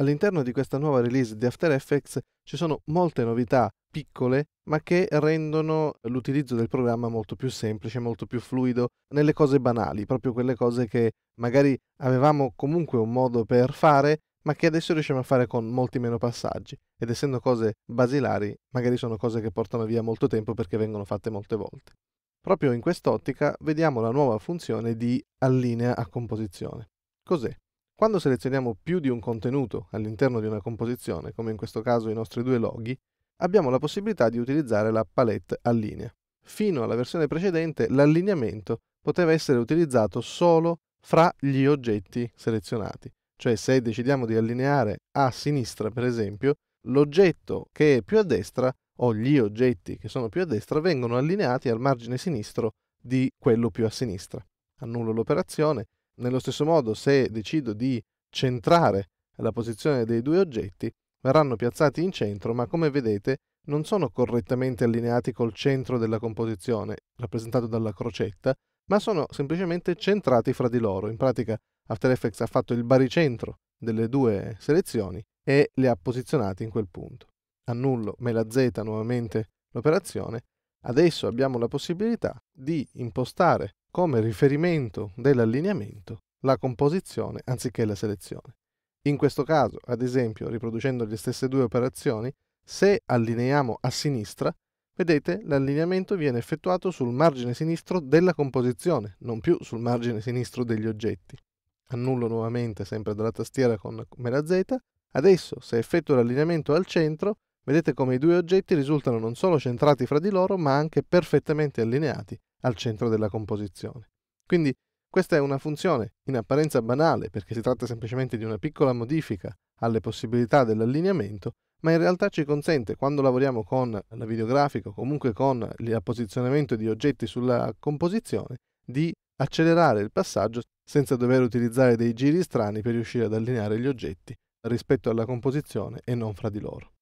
All'interno di questa nuova release di After Effects ci sono molte novità piccole ma che rendono l'utilizzo del programma molto più semplice, molto più fluido nelle cose banali, proprio quelle cose che magari avevamo comunque un modo per fare ma che adesso riusciamo a fare con molti meno passaggi ed essendo cose basilari magari sono cose che portano via molto tempo perché vengono fatte molte volte. Proprio in quest'ottica vediamo la nuova funzione di allinea a composizione. Cos'è? Quando selezioniamo più di un contenuto all'interno di una composizione, come in questo caso i nostri due loghi, abbiamo la possibilità di utilizzare la palette Allinea. Fino alla versione precedente l'allineamento poteva essere utilizzato solo fra gli oggetti selezionati, cioè se decidiamo di allineare a sinistra, per esempio, l'oggetto che è più a destra o gli oggetti che sono più a destra vengono allineati al margine sinistro di quello più a sinistra. Annullo l'operazione nello stesso modo, se decido di centrare la posizione dei due oggetti, verranno piazzati in centro, ma come vedete non sono correttamente allineati col centro della composizione, rappresentato dalla crocetta, ma sono semplicemente centrati fra di loro. In pratica After Effects ha fatto il baricentro delle due selezioni e le ha posizionate in quel punto. Annullo me la Z nuovamente l'operazione Adesso abbiamo la possibilità di impostare come riferimento dell'allineamento la composizione anziché la selezione. In questo caso, ad esempio, riproducendo le stesse due operazioni, se allineiamo a sinistra, vedete l'allineamento viene effettuato sul margine sinistro della composizione, non più sul margine sinistro degli oggetti. Annullo nuovamente sempre dalla tastiera con mela Z. Adesso, se effettuo l'allineamento al centro, Vedete come i due oggetti risultano non solo centrati fra di loro, ma anche perfettamente allineati al centro della composizione. Quindi questa è una funzione in apparenza banale, perché si tratta semplicemente di una piccola modifica alle possibilità dell'allineamento, ma in realtà ci consente, quando lavoriamo con la videografica o comunque con il posizionamento di oggetti sulla composizione, di accelerare il passaggio senza dover utilizzare dei giri strani per riuscire ad allineare gli oggetti rispetto alla composizione e non fra di loro.